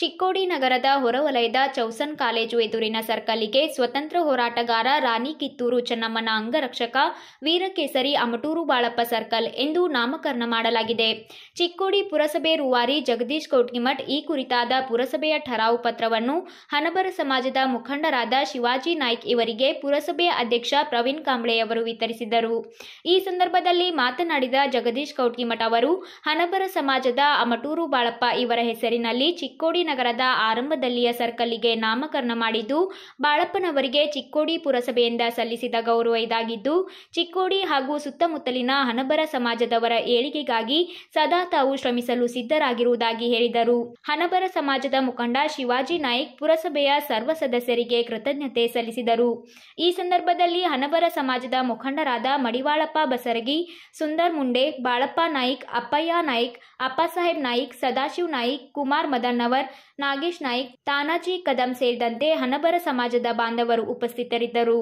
ಚಿಕ್ಕೋಡಿ ನಗರದ ಹೊರವಲಯದ ಚೌಸನ್ ಕಾಲೇಜು ಎದುರಿನ ಸರ್ಕಲ್ಗೆ ಸ್ವತಂತ್ರ ಹೋರಾಟಗಾರ ರಾಣಿ ಕಿತ್ತೂರು ಚೆನ್ನಮ್ಮನ ಅಂಗರಕ್ಷಕ ವೀರಕೇಸರಿ ಅಮಟೂರು ಬಾಳಪ್ಪ ಸರ್ಕಲ್ ಎಂದು ನಾಮಕರಣ ಮಾಡಲಾಗಿದೆ ಚಿಕ್ಕೋಡಿ ಪುರಸಭೆ ರೂವಾರಿ ಜಗದೀಶ್ ಕೌಟ್ಗಿಮಠ್ ಈ ಕುರಿತಾದ ಪುರಸಭೆಯ ಠರಾವ್ ಪತ್ರವನ್ನು ಹನಬರ ಸಮಾಜದ ಮುಖಂಡರಾದ ಶಿವಾಜಿ ನಾಯ್ಕ್ ಇವರಿಗೆ ಪುರಸಭೆಯ ಅಧ್ಯಕ್ಷ ಪ್ರವೀಣ್ ಕಾಂಬ್ಳೆಯವರು ವಿತರಿಸಿದರು ಈ ಸಂದರ್ಭದಲ್ಲಿ ಮಾತನಾಡಿದ ಜಗದೀಶ್ ಕೌಟ್ಗಿಮಠ್ ಅವರು ಹನಬರ ಸಮಾಜದ ಅಮಟೂರು ಬಾಳಪ್ಪ ಇವರ ಹೆಸರಿನಲ್ಲಿ ಚಿಕ್ಕೋಡಿ ನಗರದ ಆರಂಭದಲ್ಲಿಯ ಸರ್ಕಲ್ಲಿಗೆ ನಾಮಕರಣ ಮಾಡಿದ್ದು ಬಾಳಪ್ಪನವರಿಗೆ ಚಿಕ್ಕೋಡಿ ಪುರಸಭೆಯಿಂದ ಸಲ್ಲಿಸಿದ ಗೌರವ ಇದಾಗಿದ್ದು ಚಿಕ್ಕೋಡಿ ಹಾಗೂ ಸುತ್ತಮುತ್ತಲಿನ ಹನಬರ ಸಮಾಜದವರ ಏಳಿಗೆಗಾಗಿ ಸದಾ ತಾವು ಶ್ರಮಿಸಲು ಸಿದ್ಧರಾಗಿರುವುದಾಗಿ ಹೇಳಿದರು ಹನಬರ ಸಮಾಜದ ಮುಖಂಡ ಶಿವಾಜಿ ನಾಯ್ಕ್ ಪುರಸಭೆಯ ಸರ್ವ ಸದಸ್ಯರಿಗೆ ಕೃತಜ್ಞತೆ ಸಲ್ಲಿಸಿದರು ಈ ಸಂದರ್ಭದಲ್ಲಿ ಹನಬರ ಸಮಾಜದ ಮುಖಂಡರಾದ ಮಡಿವಾಳಪ್ಪ ಬಸರಗಿ ಸುಂದರ್ ಮುಂಡೆ ಬಾಳಪ್ಪ ನಾಯ್ಕ್ ಅಪ್ಪಯ್ಯ ನಾಯ್ಕ್ ಅಪ್ಪಾಸಾಹೇಬ್ ನಾಯ್ಕ್ ಸದಾಶಿವ್ ನಾಯ್ಕ್ ಕುಮಾರ್ ಮದನ್ನವರ್ ನಾಗೇಶ್ ನಾಯ್ಕ್ ತಾನಾಜಿ ಕದಂ ಸೇರಿದಂತೆ ಹನಬರ ಸಮಾಜದ ಬಾಂಧವರು ಉಪಸ್ಥಿತರಿದ್ದರು